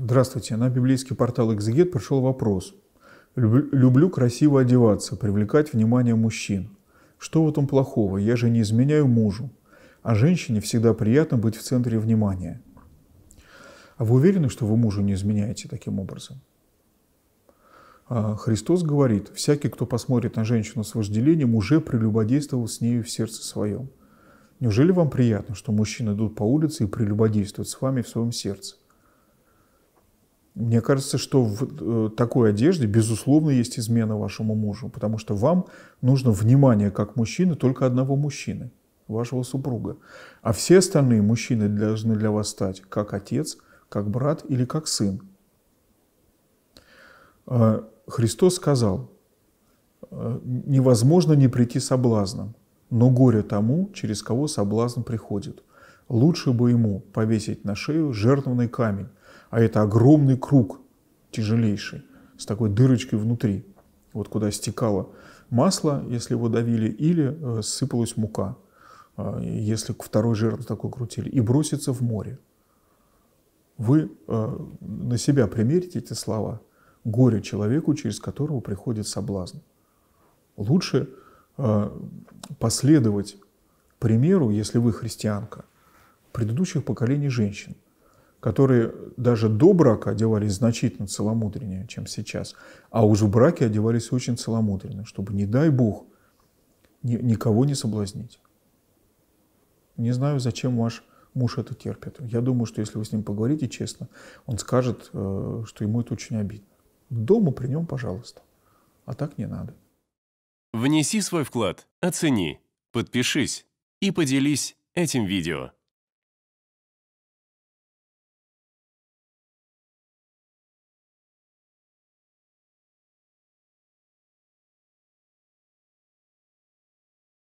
Здравствуйте. На библейский портал «Экзегет» пришел вопрос. Люблю красиво одеваться, привлекать внимание мужчин. Что в этом плохого? Я же не изменяю мужу. А женщине всегда приятно быть в центре внимания. А вы уверены, что вы мужу не изменяете таким образом? А Христос говорит, всякий, кто посмотрит на женщину с вожделением, уже прелюбодействовал с нею в сердце своем. Неужели вам приятно, что мужчины идут по улице и прелюбодействуют с вами в своем сердце? Мне кажется, что в э, такой одежде, безусловно, есть измена вашему мужу, потому что вам нужно внимание как мужчины только одного мужчины, вашего супруга. А все остальные мужчины должны для вас стать как отец, как брат или как сын. А, Христос сказал, «Э, невозможно не прийти соблазном, но горе тому, через кого соблазн приходит. Лучше бы ему повесить на шею жертвенный камень, а это огромный круг тяжелейший с такой дырочкой внутри, вот куда стекало масло, если его давили, или э, сыпалась мука, а, если к второй жертве такой крутили, и бросится в море. Вы э, на себя примерите эти слова. Горе человеку, через которого приходит соблазн. Лучше э, последовать примеру, если вы христианка, предыдущих поколений женщин – которые даже до брака одевались значительно целомудреннее, чем сейчас, а уже в браке одевались очень целомудренно, чтобы, не дай бог, ни, никого не соблазнить. Не знаю, зачем ваш муж это терпит. Я думаю, что если вы с ним поговорите честно, он скажет, э, что ему это очень обидно. Дома при нем, пожалуйста. А так не надо. Внеси свой вклад, оцени, подпишись и поделись этим видео.